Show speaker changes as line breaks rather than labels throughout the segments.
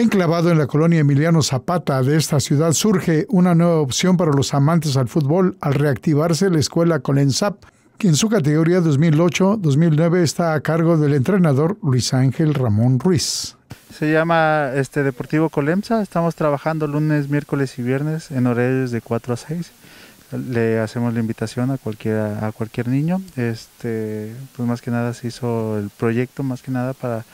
Enclavado en la colonia Emiliano Zapata de esta ciudad surge una nueva opción para los amantes al fútbol al reactivarse la escuela Colensap, que en su categoría 2008-2009 está a cargo del entrenador Luis Ángel Ramón Ruiz.
Se llama este Deportivo Colemsa, estamos trabajando lunes, miércoles y viernes en horarios de 4 a 6 le hacemos la invitación a cualquier, a cualquier niño. Este, pues más que nada se hizo el proyecto, más que nada para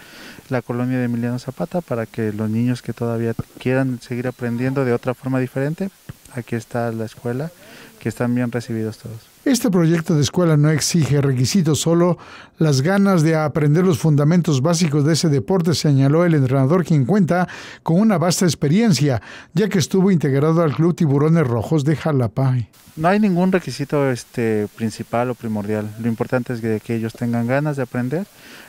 la colonia de Emiliano Zapata, para que los niños que todavía quieran seguir aprendiendo de otra forma diferente, aquí está la escuela, que están bien recibidos todos.
Este proyecto de escuela no exige requisitos, solo las ganas de aprender los fundamentos básicos de ese deporte, señaló el entrenador quien cuenta con una vasta experiencia, ya que estuvo integrado al Club Tiburones Rojos de Jalapa.
No hay ningún requisito este, principal o primordial. Lo importante es que, ellos tengan ganas de aprender.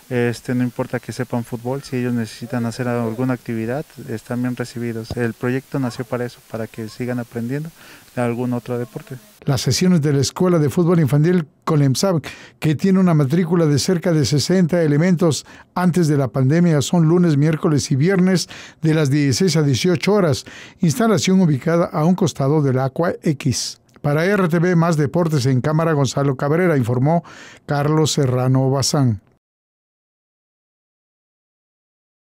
Este, no importa que sepan fútbol, si ellos necesitan hacer alguna actividad, están bien recibidos. El proyecto nació para eso, para que sigan aprendiendo de algún otro deporte
las sesiones de la Escuela de Fútbol Infantil Colemsab, que tiene una matrícula de cerca de 60 elementos antes de la pandemia, son lunes, miércoles y viernes de las 16 a 18 horas, instalación ubicada a un costado del Aqua X. Para RTV Más Deportes en Cámara, Gonzalo
Cabrera, informó Carlos Serrano Bazán.